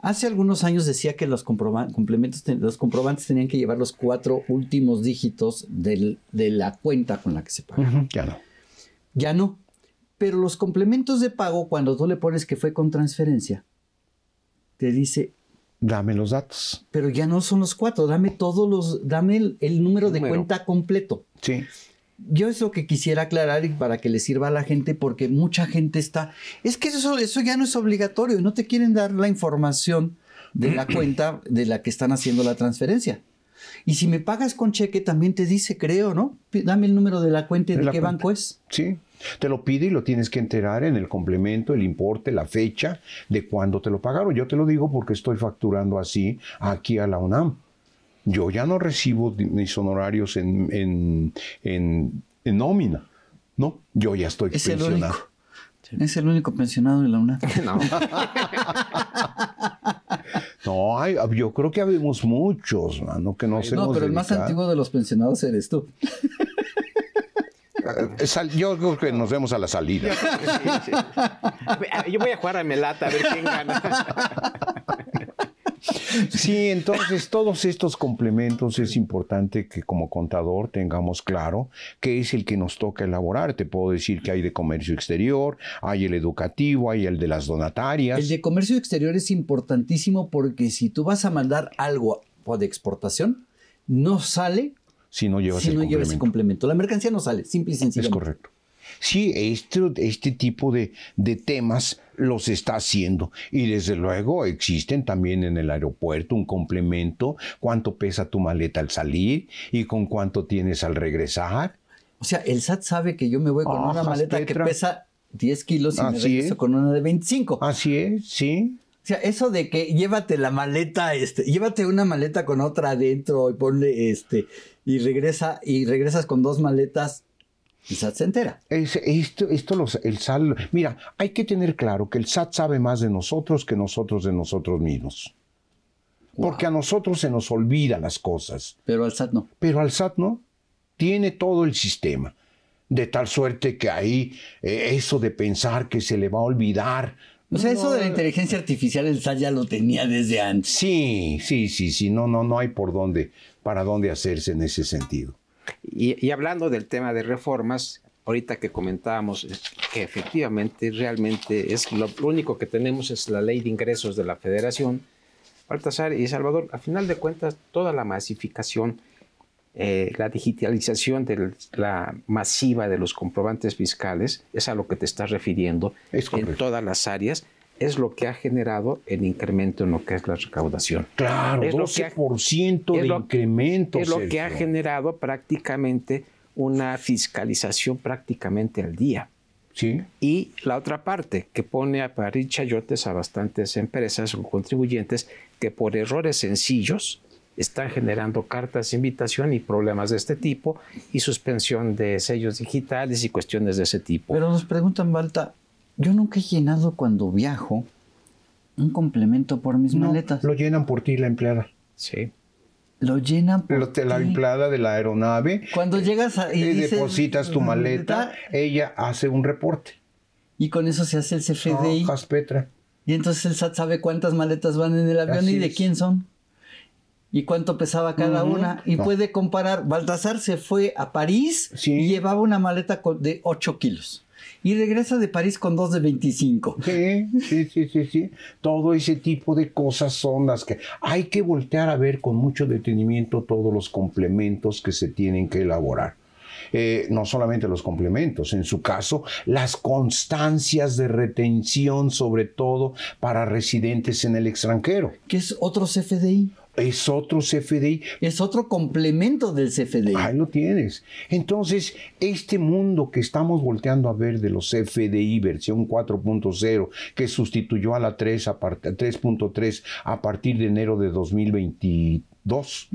Hace algunos años decía que los, complementos, los comprobantes tenían que llevar los cuatro últimos dígitos de la cuenta con la que se paga. ya no. Ya no. Pero los complementos de pago, cuando tú le pones que fue con transferencia, te dice... Dame los datos. Pero ya no son los cuatro, dame todos los, dame el, número, número de cuenta completo. Sí yo es lo que quisiera aclarar y para que le sirva a la gente, porque mucha gente está, es que eso, eso ya no es obligatorio, no te quieren dar la información de la <clears throat> cuenta de la que están haciendo la transferencia. Y si me pagas con cheque, también te dice, creo, ¿no? Dame el número de la cuenta y de, qué banco es. Sí, te lo pide y lo tienes que enterar en el complemento, el importe, la fecha de cuándo te lo pagaron. Yo te lo digo porque estoy facturando así aquí a la UNAM yo ya no recibo mis honorarios en, en, en, nómina. No, yo ya estoy pensionado. es el único pensionado en la UNAM. <laughs> no. no yo creo que habemos muchos, mano, que No, pero el más antiguo de los pensionados eres tú. Eh, yo creo que nos vemos a la salida. Yo, Yo voy a jugar a Melata a ver quién gana. Sí, entonces todos estos complementos es importante que como contador tengamos claro qué es el que nos toca elaborar. Te puedo decir que hay de comercio exterior, hay el educativo, hay el de las donatarias. El de comercio exterior es importantísimo porque si tú vas a mandar algo de exportación, no sale si no llevas, si complemento. La mercancía no sale, simple y sencillo. Es correcto. Sí, este, este tipo de, temas los está haciendo. Y desde luego existen también en el aeropuerto un complemento, cuánto pesa tu maleta al salir y con cuánto tienes al regresar. O sea, el SAT sabe que yo me voy con ah, una maleta que pesa 10 kilos y me regreso con una de 25. Así es, sí. O sea, eso de que llévate la maleta, este, llévate una maleta con otra adentro y ponle este, y regresa, y regresas con dos maletas el SAT se entera. esto, esto el SAT, mira, hay que tener claro que el SAT sabe más de nosotros que nosotros de nosotros mismos. Porque a nosotros se nos olvidan las cosas. Pero al SAT no. Pero al SAT no. Tiene todo el sistema. De tal suerte que ahí eh, eso de pensar que se le va a olvidar o sea, eso de la inteligencia artificial el SAT ya lo tenía desde antes. Sí, sí, sí, sí, no, no, no hay por dónde, para dónde hacerse en ese sentido. Y, hablando del tema de reformas, ahorita que comentábamos que efectivamente, realmente es lo, único que tenemos es la ley de ingresos de la federación, Baltasar y Salvador, a final de cuentas, toda la masificación, eh, la digitalización de la masiva de los comprobantes fiscales, es a lo que te estás refiriendo en todas las áreas es lo que ha generado el incremento en lo que es la recaudación. Claro, es 12% lo que ha, de incremento. Es lo que ha generado prácticamente una fiscalización prácticamente al día. Sí. Y la otra parte que pone a parir chayotes a bastantes empresas o contribuyentes que por errores sencillos están generando cartas de invitación y problemas de este tipo y suspensión de sellos digitales y cuestiones de ese tipo. Pero nos preguntan, Marta. Yo nunca he llenado cuando viajo un complemento por mis maletas. Lo llenan por ti la empleada. Sí. Lo llenan por La empleada de la aeronave. Cuando eh, llegas a, y eh, depositas tu maleta, ella hace un reporte. Y con eso se hace el CFDI. Petra. Y entonces el SAT sabe cuántas maletas van en el avión y de quién son. Y cuánto pesaba cada una. Y puede comparar. Baltasar se fue a París y llevaba una maleta de 8 kilos y regresa de París con dos de 25. Sí, sí, sí, sí, Todo ese tipo de cosas son las que hay que voltear a ver con mucho detenimiento todos los complementos que se tienen que elaborar. Eh, no solamente los complementos, en su caso, las constancias de retención, sobre todo para residentes en el extranjero. ¿Qué es otro CFDI? Es otro CFDI. Es otro complemento del CFDI. Ahí lo tienes. Entonces, este mundo que estamos volteando a ver de los CFDI versión 4.0, que sustituyó a la 3.3 a, partir de enero de 2022,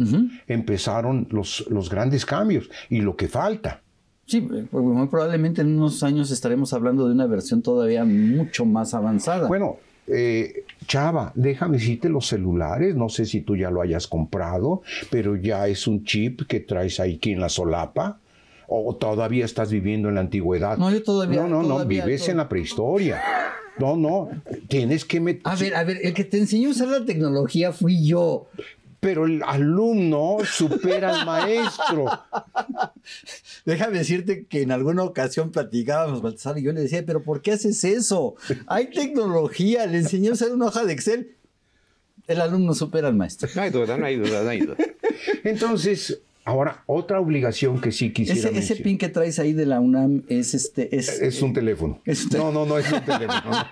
empezaron los, los grandes cambios y lo que falta. Sí, pues, muy probablemente en unos años estaremos hablando de una versión todavía mucho más avanzada. Bueno, eh, Chava, déjame decirte los celulares, no sé si tú ya lo hayas comprado, pero ya es un chip que traes ahí aquí en la solapa. ¿O todavía estás viviendo en la antigüedad? No, yo todavía. No, no, no, vives en la prehistoria. No, no, tienes que meter. A ver, a ver, el que te enseñó a usar la tecnología fui yo pero el alumno supera al maestro. <laughs> Déjame decirte que en alguna ocasión platicábamos, Baltasar, y yo le decía, pero ¿por qué haces eso? Hay tecnología, le enseñó a hacer una hoja de Excel. El alumno supera al maestro. No hay duda, no hay duda, no hay duda. Entonces, Ahora, otra obligación que sí quisiera Ese, pin que traes ahí de la UNAM es este... Es, un teléfono. <laughs> no, no, no es un teléfono.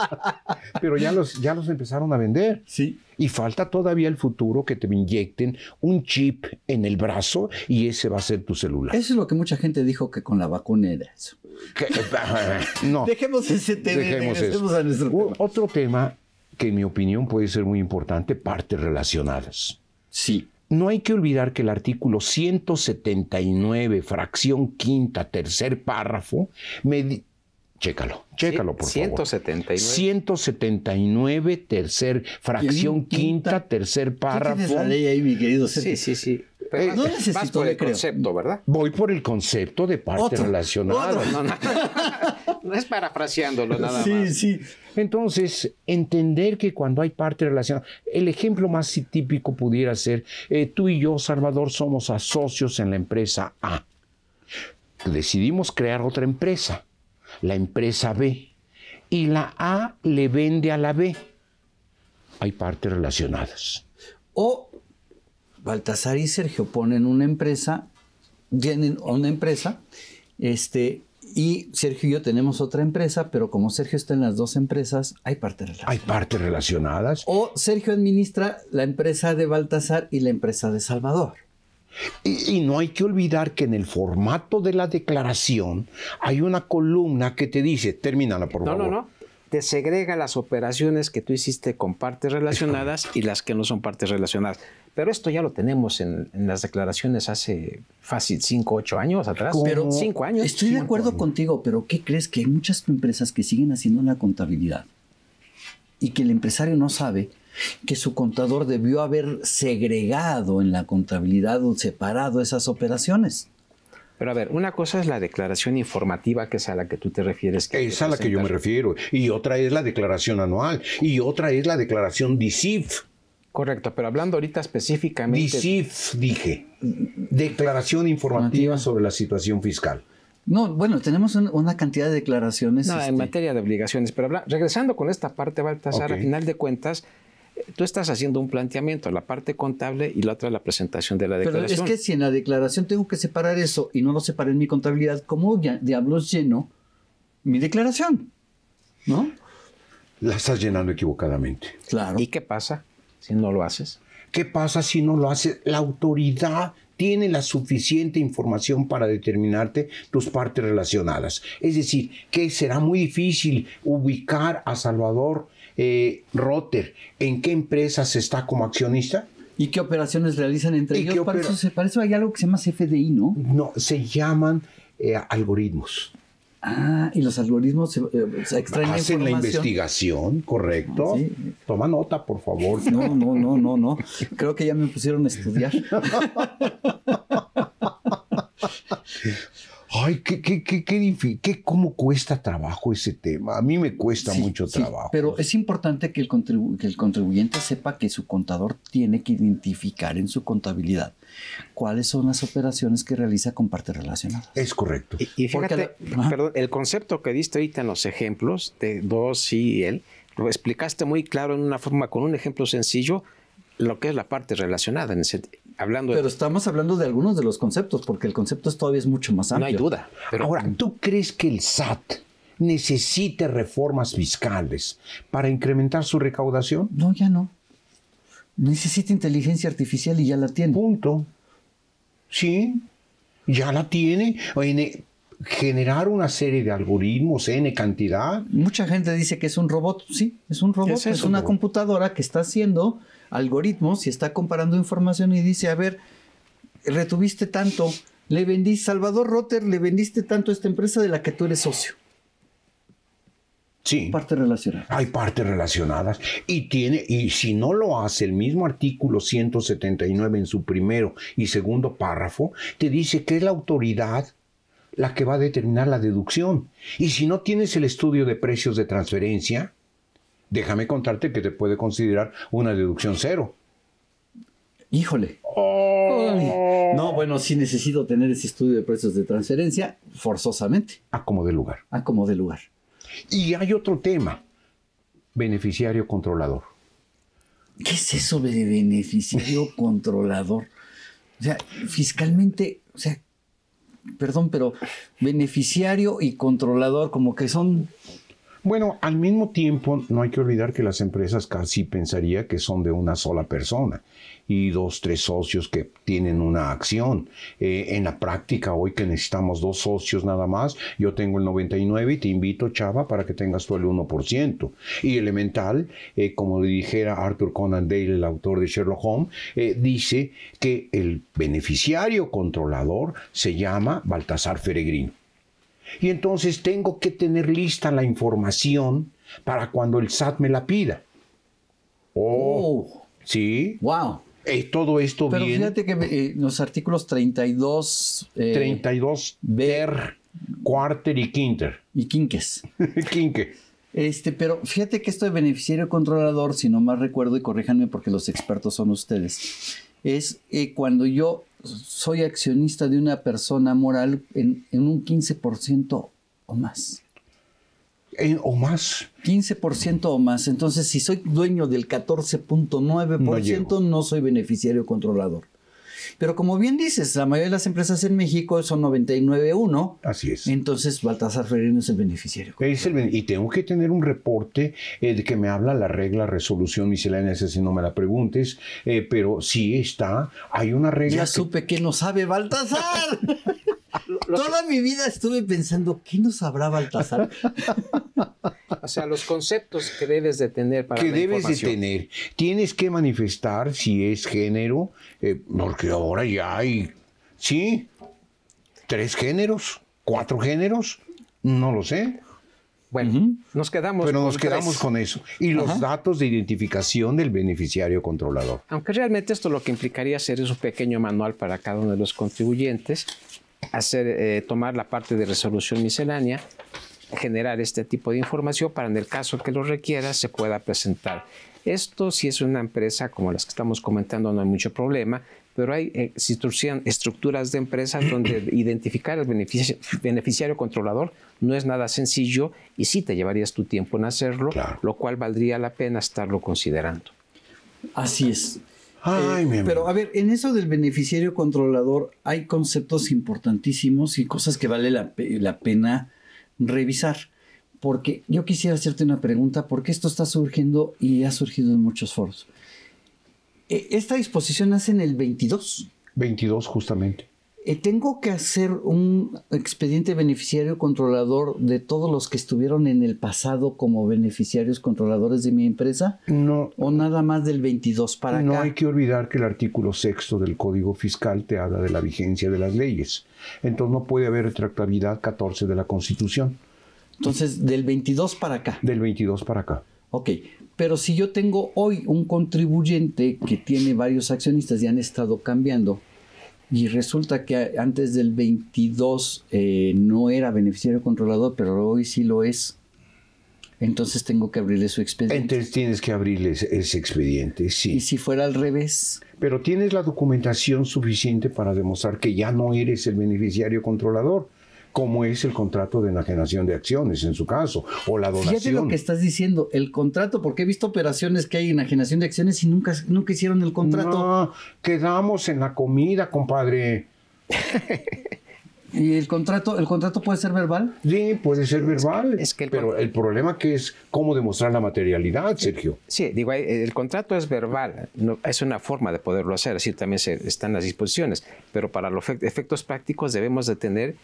<laughs> Pero ya los, ya los empezaron a vender. Sí. Y falta todavía el futuro que te inyecten un chip en el brazo y ese va a ser tu celular. Eso es lo que mucha gente dijo que con la vacuna era eso. <laughs> no. Dejemos ese tema. Dejemos eso. Otro tema que en mi opinión puede ser muy importante, partes relacionadas. Sí. No hay que olvidar que el artículo 179, fracción quinta, tercer párrafo, me Chécalo, chécalo, por favor. 179, tercer, fracción quinta, tercer párrafo. la ley ahí, mi querido Sí, sí, sí. Eh, no necesito, el concepto, ¿verdad? Voy por el concepto de parte relacionada. <laughs> No, es parafraseándolo nada más. Sí, sí. Entonces, entender que cuando hay parte relacionada, el ejemplo más típico pudiera ser, eh, tú y yo, Salvador, somos socios en la empresa A. Decidimos crear otra empresa la empresa B y la A le vende a la B. Hay partes relacionadas. O Baltasar y Sergio ponen una empresa, tienen una empresa, este, y Sergio y yo tenemos otra empresa, pero como Sergio está en las dos empresas, hay partes relacionadas. Hay partes relacionadas. O Sergio administra la empresa de Baltasar y la empresa de Salvador. Y, no hay que olvidar que en el formato de la declaración hay una columna que te dice, termínala por favor. No, no, no. Te segrega las operaciones que tú hiciste con partes relacionadas y las que no son partes relacionadas. Pero esto ya lo tenemos en, las declaraciones hace fácil cinco, 8 años atrás. Pero años. Estoy de acuerdo contigo, pero ¿qué crees? Que hay muchas empresas que siguen haciendo la contabilidad y que el empresario no sabe que su contador debió haber segregado en la contabilidad o separado esas operaciones. Pero a ver, una cosa es la declaración informativa, que es a la que tú te refieres. es a la que yo me refiero. Y otra es la declaración anual. Y otra es la declaración DICIF. Correcto, pero hablando ahorita específicamente. DICIF, dije. Declaración informativa sobre la situación fiscal. No, bueno, tenemos una cantidad de declaraciones. en este, materia de obligaciones. Pero regresando con esta parte, Baltasar, al a final de cuentas, tú estás haciendo un planteamiento, la parte contable y la otra la presentación de la declaración. Pero es que si en la declaración tengo que separar eso y no lo separé en mi contabilidad, ¿cómo diablos lleno mi declaración? ¿No? La estás llenando equivocadamente. Claro. ¿Y qué pasa si no lo haces? ¿Qué pasa si no lo haces? La autoridad tiene la suficiente información para determinarte tus partes relacionadas. Es decir, que será muy difícil ubicar a Salvador eh, Rotter, en qué empresas está como accionista. ¿Y qué operaciones realizan entre ellos? Para, eso, hay algo que se llama CFDI, ¿no? No, se llaman eh, algoritmos. Ah, y los algoritmos se eh, extraen Hacen la investigación, correcto. Ah, ¿Sí? Toma nota, por favor. No, no, no, no, no. Creo que ya me pusieron a estudiar. <laughs> Ay, qué, qué, qué, qué cómo cuesta trabajo ese tema. A mí me cuesta mucho trabajo. pero es importante que el, contribuyente sepa que su contador tiene que identificar en su contabilidad cuáles son las operaciones que realiza con partes relacionadas. Es correcto. Y, fíjate, perdón, el concepto que diste ahorita en los ejemplos de dos y él, lo explicaste muy claro en una forma, con un ejemplo sencillo, lo que es la parte relacionada. En ese, pero estamos hablando de algunos de los conceptos, porque el concepto es todavía es mucho más amplio. No hay duda. Pero... Ahora, mm. ¿tú crees que el SAT necesite reformas fiscales para incrementar su recaudación? No, ya no. Necesita inteligencia artificial y ya la tiene. Punto. Sí, ya la tiene. E, generar una serie de algoritmos, eh, N e cantidad. Mucha gente dice que es un robot, sí, es un robot, es, una computadora que está haciendo algoritmos y está comparando información y dice, a ver, retuviste tanto, le vendiste, Salvador Rotter, le vendiste tanto a esta empresa de la que tú eres socio. Sí. Partes relacionadas. Hay partes relacionadas. Y tiene, y si no lo hace, el mismo artículo 179 en su primero y segundo párrafo, te dice que es la autoridad la que va a determinar la deducción. Y si no tienes el estudio de precios de transferencia, déjame contarte que te puede considerar una deducción cero. Híjole. Oh. No, bueno, sí necesito tener ese estudio de precios de transferencia forzosamente. A como de lugar. A como de lugar. Y hay otro tema, beneficiario controlador. ¿Qué es eso de beneficiario <laughs> controlador? O sea, fiscalmente, o sea, perdón, pero beneficiario y controlador como que son bueno, al mismo tiempo, no hay que olvidar que las empresas casi pensaría que son de una sola persona y dos, tres socios que tienen una acción. Eh, en la práctica, hoy que necesitamos dos socios nada más, yo tengo el 99 y te invito, Chava, para que tengas tú el 1%. Y elemental, eh, como dijera Arthur Conan Dale, el autor de Sherlock Holmes, eh, dice que el beneficiario controlador se llama Baltasar Feregrino. Y entonces tengo que tener lista la información para cuando el SAT me la pida. Oh, oh. sí. Wow. Eh, todo esto Pero fíjate que eh, los artículos 32... 32 ver Cuarter y Quinter. Y Quinques. <laughs> Quinque. Este, pero fíjate que esto de beneficiario controlador, si no mal recuerdo, y corríjanme porque los expertos son ustedes, es eh, cuando yo soy accionista de una persona moral en, un 15% o más. Eh, o más. 15% o más. Entonces, si soy dueño del 14.9%, no soy beneficiario controlador. Pero como bien dices, la mayoría de las empresas en México son 99.1. Así es. Entonces, Baltasar Ferreira es el beneficiario. y tengo que tener un reporte eh, de que me habla la regla resolución miscelánea, ese si no me la preguntes, eh, pero sí está, hay una regla. Ya supe que no sabe Baltasar. <laughs> Toda mi vida estuve pensando, ¿qué nos habrá Baltasar? <laughs> o sea, los conceptos que debes de tener para Que debes de tener. Tienes que manifestar si es género, eh, porque ahora ya hay, sí, tres géneros, cuatro géneros, no lo sé. Bueno, nos quedamos nos quedamos Pero nos quedamos con eso. Y los datos de identificación del beneficiario controlador. Aunque realmente esto lo que implicaría hacer es un pequeño manual para cada uno de los contribuyentes hacer, eh, tomar la parte de resolución miscelánea, generar este tipo de información para en el caso que lo requiera se pueda presentar. Esto si es una empresa como las que estamos comentando no hay mucho problema, pero hay eh, estructuras de empresas <clears throat> donde identificar al beneficiario controlador no es nada sencillo y sí te llevarías tu tiempo en hacerlo, lo cual valdría la pena estarlo considerando. Así es. Eh, pero a ver, en eso del beneficiario controlador hay conceptos importantísimos y cosas que vale la, pena revisar. Porque yo quisiera hacerte una pregunta, porque esto está surgiendo y ha surgido en muchos foros. E, esta disposición nace en el 22. 22, justamente. Eh, tengo que hacer un expediente beneficiario controlador de todos los que estuvieron en el pasado como beneficiarios controladores de mi empresa. No. O nada más del 22 para acá. No hay que olvidar que el artículo sexto del Código Fiscal te habla de la vigencia de las leyes. Entonces no puede haber retractabilidad 14 de la Constitución. Entonces, del 22 para acá. Del 22 para acá. Ok, pero si yo tengo hoy un contribuyente que tiene varios accionistas y han estado cambiando, y resulta que antes del 22 eh, no era beneficiario controlador, pero hoy sí lo es. Entonces tengo que abrirle su expediente. Entonces tienes que abrirle ese expediente, sí. Y si fuera al revés. Pero tienes la documentación suficiente para demostrar que ya no eres el beneficiario controlador como es el contrato de enajenación de acciones en su caso, o la donación. Fíjate lo que estás diciendo, el contrato, porque he visto operaciones que hay enajenación de acciones y nunca, nunca hicieron el contrato. No, quedamos en la comida, compadre. <laughs> ¿Y el contrato, el contrato puede ser verbal? Sí, puede ser verbal. pero el problema que es cómo demostrar la materialidad, Sergio. Sí, digo, eh, el contrato es verbal, es una forma de poderlo hacer, así también están las disposiciones, pero para los efectos prácticos debemos de tener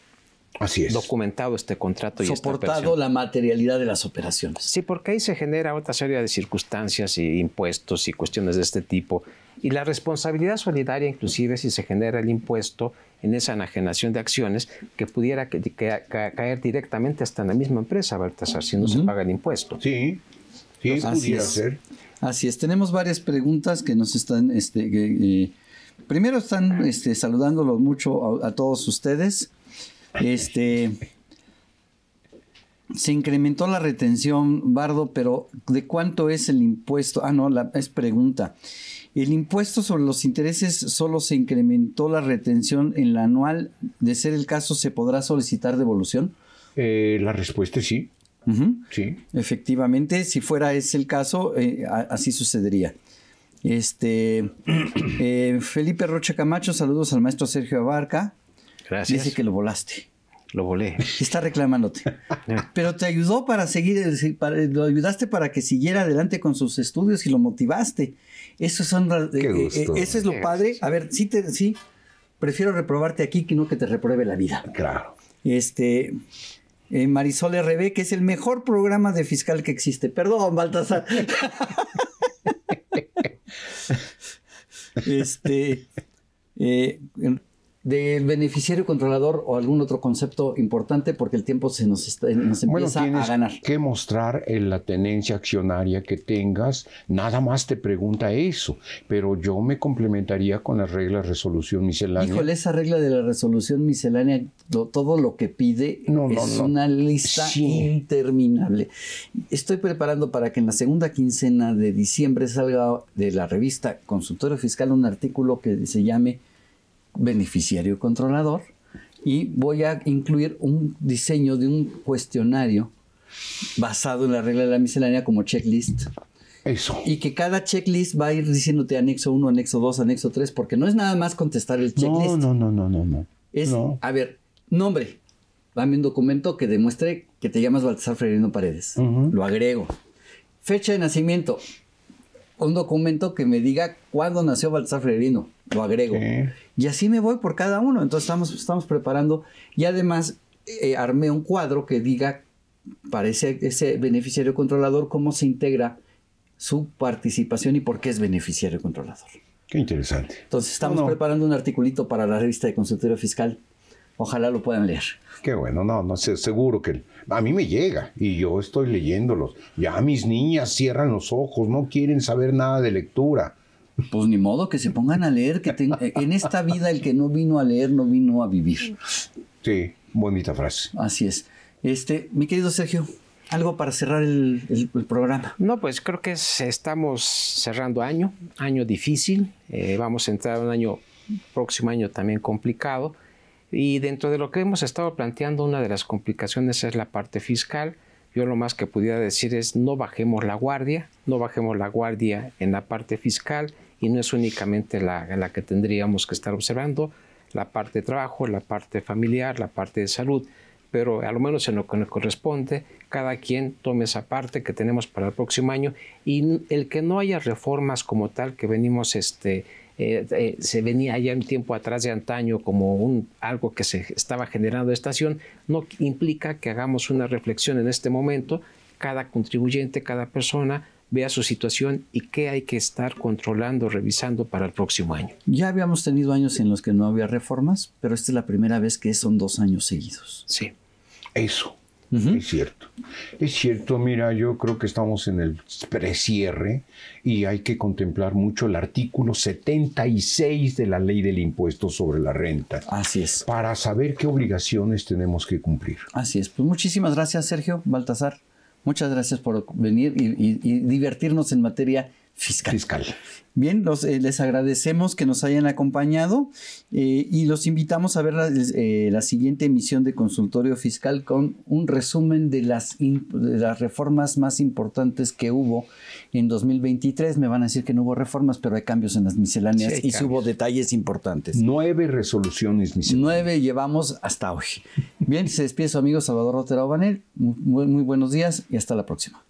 Así es. documentado este contrato y soportado la materialidad de las operaciones. Sí, porque ahí se genera otra serie de circunstancias y impuestos y cuestiones de este tipo. Y la responsabilidad solidaria, inclusive si se genera el impuesto en esa enajenación de acciones, que pudiera caer directamente hasta en la misma empresa, Baltasar, si no se paga el impuesto. Sí, sí, así es. Tenemos varias preguntas que nos están... Este, eh, primero están este, saludándolos mucho a todos ustedes. Este. Se incrementó la retención, Bardo, pero ¿de cuánto es el impuesto? Ah, no, la, es pregunta. El impuesto sobre los intereses solo se incrementó la retención en la anual. De ser el caso, ¿se podrá solicitar devolución? Eh, la respuesta es sí. Sí. Efectivamente, si fuera ese el caso, eh, así sucedería. Este, eh, Felipe Rocha Camacho, saludos al maestro Sergio Abarca. Gracias. Dice que lo volaste. Lo volé. <laughs> Está reclamándote. <laughs> Eh. Pero te ayudó para seguir, eh, lo ayudaste para que siguiera adelante con sus estudios y lo motivaste. Eso, son, eh, es lo padre. A ver, sí, sí, prefiero reprobarte aquí que no que te repruebe la vida. Claro. Este, Marisol RB, que es el mejor programa de fiscal que existe. Perdón, Baltasar. <laughs> este, del beneficiario controlador o algún otro concepto importante porque el tiempo se nos, está, nos empieza a ganar. que mostrar en la tenencia accionaria que tengas, nada más te pregunta eso, pero yo me complementaría con la regla de resolución miscelánea. Híjole, esa regla de la resolución miscelánea, todo lo que pide es una lista interminable. Estoy preparando para que en la segunda quincena de diciembre salga de la revista Consultorio Fiscal un artículo que se llame beneficiario controlador y voy a incluir un diseño de un cuestionario basado en la regla de la miscelánea como checklist. Eso. Y que cada checklist va a ir diciéndote anexo 1, anexo 2, anexo 3, porque no es nada más contestar el checklist. No, no, no, no, no. Es, a ver, nombre. Dame un documento que demuestre que te llamas Baltasar Freirino Paredes. Lo agrego. Fecha de nacimiento un documento que me diga cuándo nació Baltasar Frerino. Lo agrego. Y así me voy por cada uno. Entonces estamos, estamos preparando y además eh, armé un cuadro que diga para ese, beneficiario controlador cómo se integra su participación y por qué es beneficiario controlador. Qué interesante. Entonces estamos preparando un articulito para la revista de Consultorio Fiscal. Ojalá lo puedan leer. Qué bueno, no, no sé, seguro que a mí me llega y yo estoy leyéndolos. Ya mis niñas cierran los ojos, no quieren saber nada de lectura. Pues ni modo que se pongan a leer, que eh, en esta vida el que no vino a leer no vino a vivir. Sí, bonita frase. Así es. Este, mi querido Sergio, algo para cerrar el, programa. No, pues creo que estamos cerrando año, año difícil. Eh, vamos a entrar a un año, próximo año también complicado. Y dentro de lo que hemos estado planteando, una de las complicaciones es la parte fiscal. Yo lo más que pudiera decir es no bajemos la guardia, no bajemos la guardia en la parte fiscal y no es únicamente la, que tendríamos que estar observando, la parte de trabajo, la parte familiar, la parte de salud, pero a lo menos en lo que nos corresponde, cada quien tome esa parte que tenemos para el próximo año y el que no haya reformas como tal que venimos este, eh, eh, se venía ya un tiempo atrás de antaño como un, algo que se estaba generando estación, no implica que hagamos una reflexión en este momento, cada contribuyente, cada persona, vea su situación y qué hay que estar controlando, revisando para el próximo año. Ya habíamos tenido años en los que no había reformas, pero esta es la primera vez que son dos años seguidos. Sí. Eso, es cierto. Es cierto, mira, yo creo que estamos en el precierre y hay que contemplar mucho el artículo 76 de la ley del impuesto sobre la renta. Así es. Para saber qué obligaciones tenemos que cumplir. Así es. Pues muchísimas gracias, Sergio Baltasar. Muchas gracias por venir y, divertirnos en materia fiscal. fiscal. Bien, los, eh, les agradecemos que nos hayan acompañado eh, y los invitamos a ver eh, la, siguiente emisión de Consultorio Fiscal con un resumen de las, de las reformas más importantes que hubo en 2023 me van a decir que no hubo reformas, pero hay cambios en las misceláneas y hubo detalles importantes. Nueve resoluciones misceláneas. Nueve llevamos hasta hoy. Bien, se despide su amigo Salvador Rotero Banel. muy buenos días y hasta la próxima.